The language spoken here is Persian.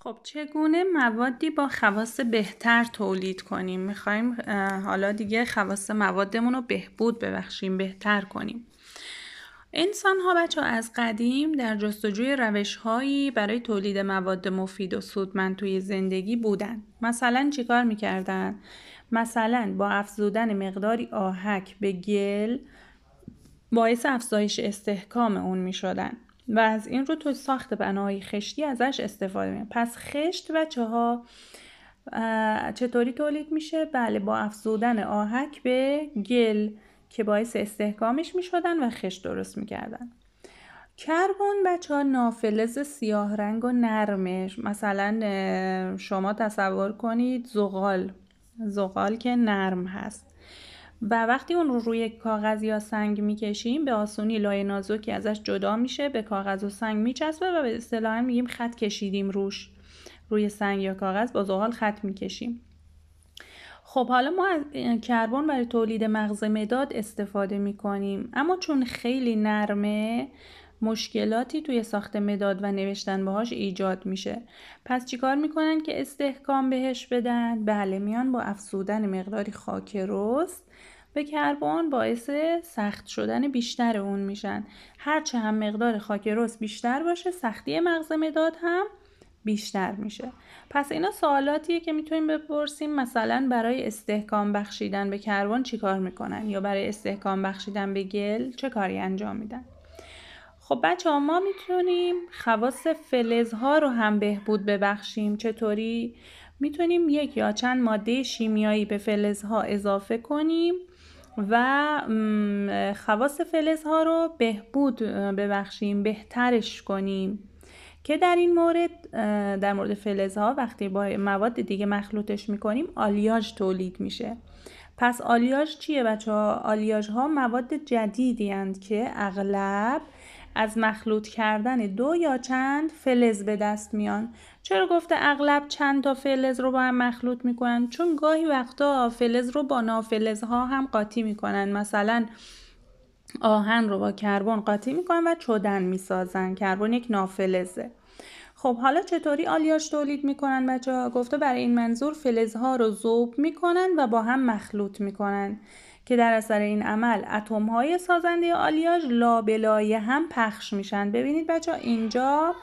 خب چگونه موادی با خواص بهتر تولید کنیم میخوایم حالا دیگه خواص موادمون رو بهبود ببخشیم بهتر کنیم انسان ها بچه از قدیم در جستجوی روش هایی برای تولید مواد مفید و سودمند توی زندگی بودن مثلا چیکار میکردن؟ مثلا با افزودن مقداری آهک به گل باعث افزایش استحکام اون میشدن و از این رو تو ساخت بناهای خشتی ازش استفاده میکنیم پس خشت و ها چطوری تولید میشه؟ بله با افزودن آهک به گل که باعث استحکامش میشدن و خشت درست میکردن کربن بچه ها نافلز سیاه رنگ و نرمش مثلا شما تصور کنید زغال زغال که نرم هست و وقتی اون رو روی کاغذ یا سنگ میکشیم به آسونی لایه نازکی ازش جدا میشه به کاغذ و سنگ میچسبه و به اصطلاحا میگیم خط کشیدیم روش روی سنگ یا کاغذ با زغال خط میکشیم خب حالا ما از کربن برای تولید مغز مداد استفاده میکنیم اما چون خیلی نرمه مشکلاتی توی ساخت مداد و نوشتن باهاش ایجاد میشه پس چیکار میکنن که استحکام بهش بدن بله میان با افزودن مقداری خاک رست به کربن باعث سخت شدن بیشتر اون میشن هرچه هم مقدار خاک رست بیشتر باشه سختی مغز مداد هم بیشتر میشه پس اینا سوالاتیه که میتونیم بپرسیم مثلا برای استحکام بخشیدن به کربن چیکار میکنن یا برای استحکام بخشیدن به گل چه کاری انجام میدن خب بچه ما میتونیم خواص فلزها رو هم بهبود ببخشیم چطوری؟ میتونیم یک یا چند ماده شیمیایی به فلزها اضافه کنیم و خواص فلزها رو بهبود ببخشیم بهترش کنیم که در این مورد در مورد فلزها وقتی با مواد دیگه مخلوطش میکنیم آلیاژ تولید میشه پس آلیاژ چیه بچه ها؟ آلیاژ ها مواد جدیدی هند که اغلب از مخلوط کردن دو یا چند فلز به دست میان چرا گفته اغلب چند تا فلز رو با هم مخلوط میکنن چون گاهی وقتا فلز رو با نافلزها هم قاطی میکنن مثلا آهن رو با کربن قاطی میکنن و چدن میسازن کربن یک نافلزه خب حالا چطوری آلیاش تولید میکنن بچه ها گفته برای این منظور فلزها رو ذوب میکنن و با هم مخلوط میکنن که در اثر این عمل اتم های سازنده آلیاژ لابلای هم پخش میشن ببینید بچه اینجا